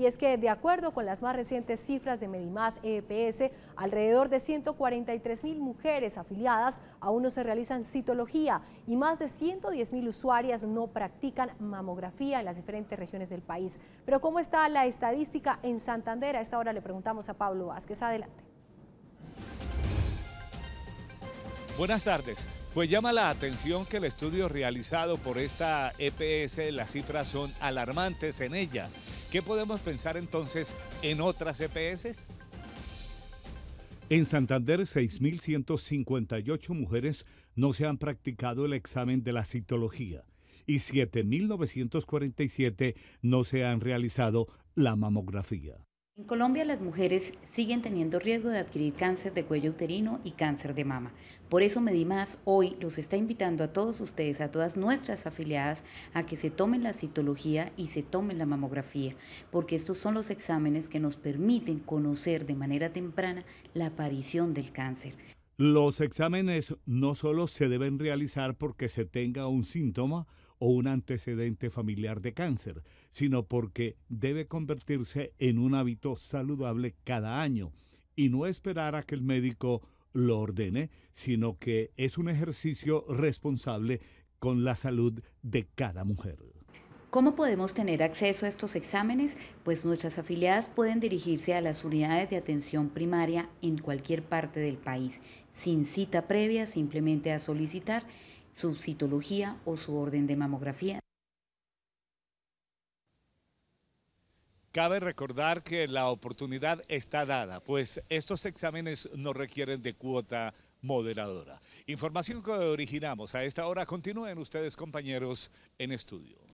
y es que de acuerdo con las más recientes cifras de Medimás EPS, alrededor de 143 mil mujeres afiliadas aún no se realizan citología y más de 110 mil usuarias no practican mamografía en las diferentes regiones del país. Pero ¿cómo está la estadística en Santander? A esta hora le preguntamos a Pablo Vázquez. Adelante. Buenas tardes. Pues llama la atención que el estudio realizado por esta EPS, las cifras son alarmantes en ella. ¿Qué podemos pensar entonces en otras EPS? En Santander, 6.158 mujeres no se han practicado el examen de la citología y 7.947 no se han realizado la mamografía. En Colombia las mujeres siguen teniendo riesgo de adquirir cáncer de cuello uterino y cáncer de mama. Por eso Medimás hoy los está invitando a todos ustedes, a todas nuestras afiliadas, a que se tomen la citología y se tomen la mamografía, porque estos son los exámenes que nos permiten conocer de manera temprana la aparición del cáncer. Los exámenes no solo se deben realizar porque se tenga un síntoma o un antecedente familiar de cáncer, sino porque debe convertirse en un hábito saludable cada año y no esperar a que el médico lo ordene, sino que es un ejercicio responsable con la salud de cada mujer. ¿Cómo podemos tener acceso a estos exámenes? Pues nuestras afiliadas pueden dirigirse a las unidades de atención primaria en cualquier parte del país, sin cita previa, simplemente a solicitar su citología o su orden de mamografía. Cabe recordar que la oportunidad está dada, pues estos exámenes no requieren de cuota moderadora. Información que originamos a esta hora. Continúen ustedes, compañeros, en estudio.